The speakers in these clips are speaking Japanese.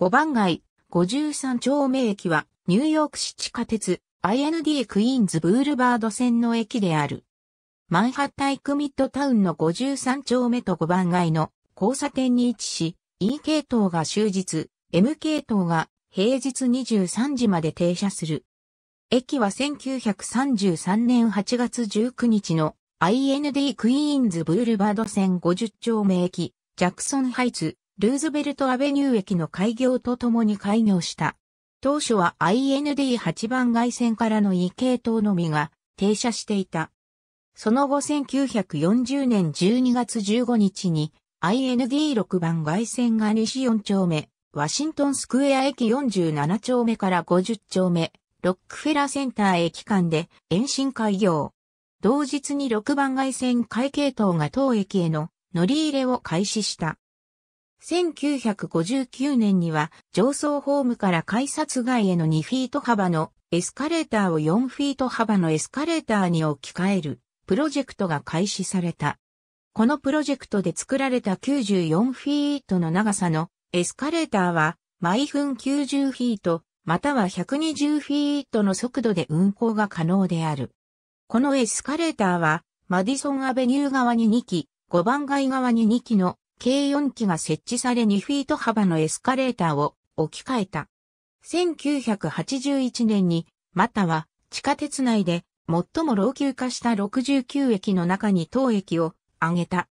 5番街、53丁目駅は、ニューヨーク市地下鉄、IND クイーンズブールバード線の駅である。マンハッタイクミッドタウンの53丁目と5番街の交差点に位置し、E 系統が終日、M 系統が平日23時まで停車する。駅は1933年8月19日の IND クイーンズブールバード線50丁目駅、ジャクソンハイツ、ルーズベルトアベニュー駅の開業とともに開業した。当初は IND8 番外線からの異系統のみが停車していた。その後1940年12月15日に IND6 番外線が西4丁目、ワシントンスクエア駅47丁目から50丁目、ロックフェラセンター駅間で延伸開業。同日に6番外線会系統が当駅への乗り入れを開始した。1959年には上層ホームから改札外への2フィート幅のエスカレーターを4フィート幅のエスカレーターに置き換えるプロジェクトが開始された。このプロジェクトで作られた94フィートの長さのエスカレーターは毎分90フィートまたは120フィートの速度で運行が可能である。このエスカレーターはマディソンアベニュー側に2機、5番街側に2機の計4機が設置され2フィート幅のエスカレーターを置き換えた。1981年に、または地下鉄内で最も老朽化した69駅の中に当駅を挙げた。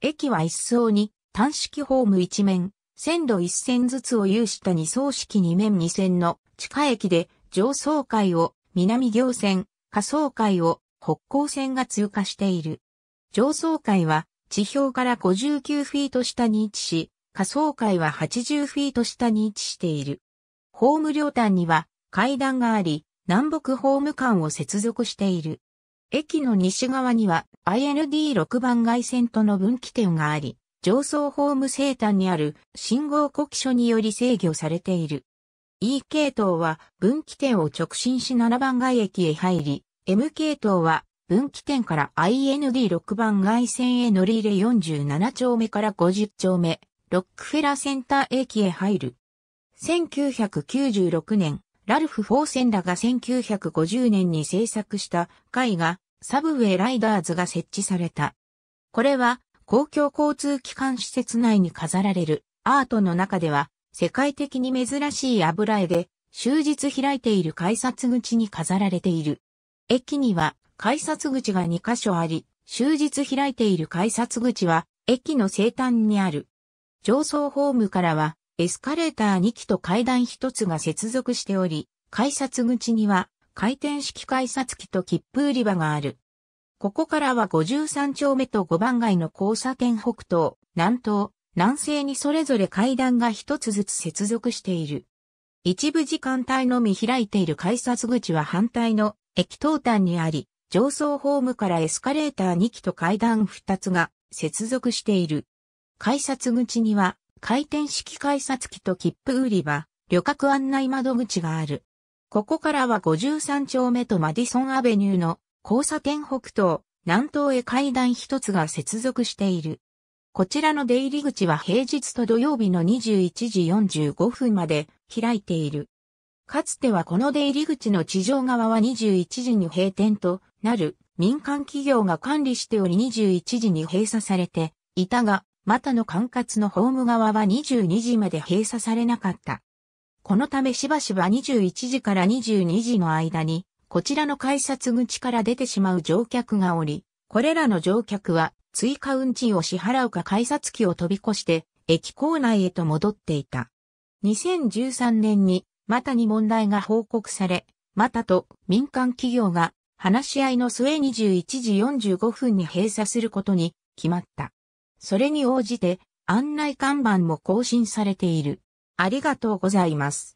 駅は一層に単式ホーム一面、線路一線ずつを有した二層式二面二線の地下駅で上層階を南行線、下層階を北高線が通過している。上層階は地表から59フィート下に位置し、下層階は80フィート下に位置している。ホーム両端には階段があり、南北ホーム間を接続している。駅の西側には IND6 番街線との分岐点があり、上層ホーム西端にある信号呼気所により制御されている。E 系統は分岐点を直進し7番街駅へ入り、M 系統は分岐点から IND6 番外線へ乗り入れ47丁目から50丁目、ロックフェラセンター駅へ入る。1996年、ラルフ・フォーセンらが1950年に制作した絵画、サブウェイ・ライダーズが設置された。これは、公共交通機関施設内に飾られるアートの中では、世界的に珍しい油絵で、終日開いている改札口に飾られている。駅には改札口が2カ所あり、終日開いている改札口は、駅の西端にある。上層ホームからは、エスカレーター2機と階段1つが接続しており、改札口には、回転式改札機と切符売り場がある。ここからは53丁目と5番街の交差点北東、南東、南西にそれぞれ階段が一つずつ接続している。一部時間帯のみ開いている改札口は反対の駅東端にあり、上層ホームからエスカレーター2基と階段2つが接続している。改札口には回転式改札機と切符売り場、旅客案内窓口がある。ここからは53丁目とマディソンアベニューの交差点北東、南東へ階段一つが接続している。こちらの出入り口は平日と土曜日の21時45分まで開いている。かつてはこの出入り口の地上側は21時に閉店となる民間企業が管理しており21時に閉鎖されていたが、またの管轄のホーム側は22時まで閉鎖されなかった。このためしばしば21時から22時の間に、こちらの改札口から出てしまう乗客がおり、これらの乗客は追加運賃を支払うか改札機を飛び越して駅構内へと戻っていた。2013年にまたに問題が報告され、またと民間企業が話し合いの末21時45分に閉鎖することに決まった。それに応じて案内看板も更新されている。ありがとうございます。